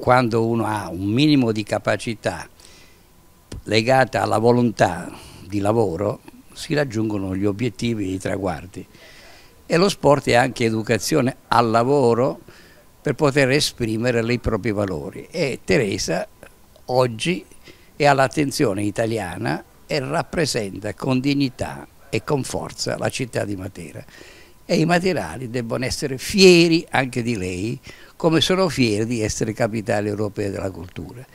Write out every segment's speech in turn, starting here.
quando uno ha un minimo di capacità legata alla volontà di lavoro, si raggiungono gli obiettivi e i traguardi. E lo sport è anche educazione al lavoro per poter esprimere i propri valori. E Teresa oggi è all'attenzione italiana e rappresenta con dignità e con forza la città di Matera e i materiali debbono essere fieri anche di lei, come sono fieri di essere capitale europea della cultura.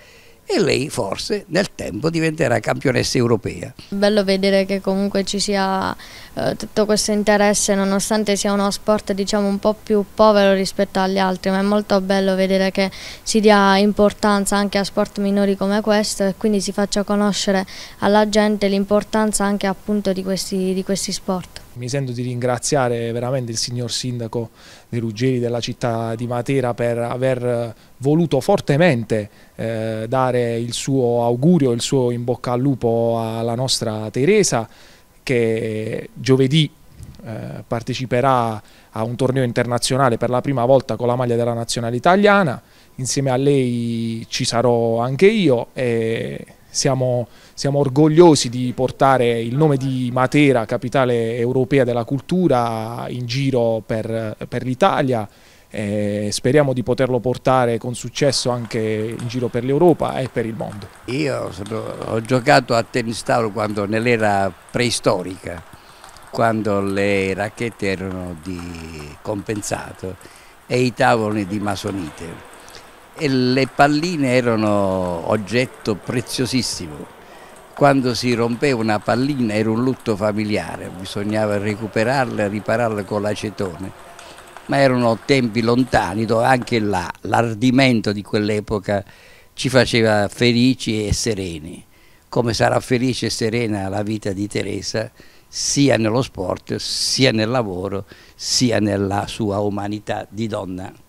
E lei forse nel tempo diventerà campionessa europea. Bello vedere che comunque ci sia eh, tutto questo interesse, nonostante sia uno sport diciamo un po' più povero rispetto agli altri, ma è molto bello vedere che si dia importanza anche a sport minori come questo e quindi si faccia conoscere alla gente l'importanza anche appunto di questi, di questi sport. Mi sento di ringraziare veramente il signor sindaco De Ruggeri della città di Matera per aver eh, voluto fortemente eh, dare il suo augurio, il suo in bocca al lupo alla nostra Teresa che giovedì eh, parteciperà a un torneo internazionale per la prima volta con la maglia della nazionale italiana. Insieme a lei ci sarò anche io e siamo, siamo, orgogliosi di portare il nome di Matera, capitale europea della cultura, in giro per, per l'Italia. Eh, speriamo di poterlo portare con successo anche in giro per l'Europa e per il mondo. Io sono, ho giocato a tennis tavolo quando nell'era preistorica, quando le racchette erano di compensato e i tavoli di masonite e le palline erano oggetto preziosissimo. Quando si rompeva una pallina era un lutto familiare, bisognava recuperarla e ripararla con l'acetone. Ma erano tempi lontani dove anche là, l'ardimento di quell'epoca ci faceva felici e sereni, come sarà felice e serena la vita di Teresa sia nello sport, sia nel lavoro, sia nella sua umanità di donna.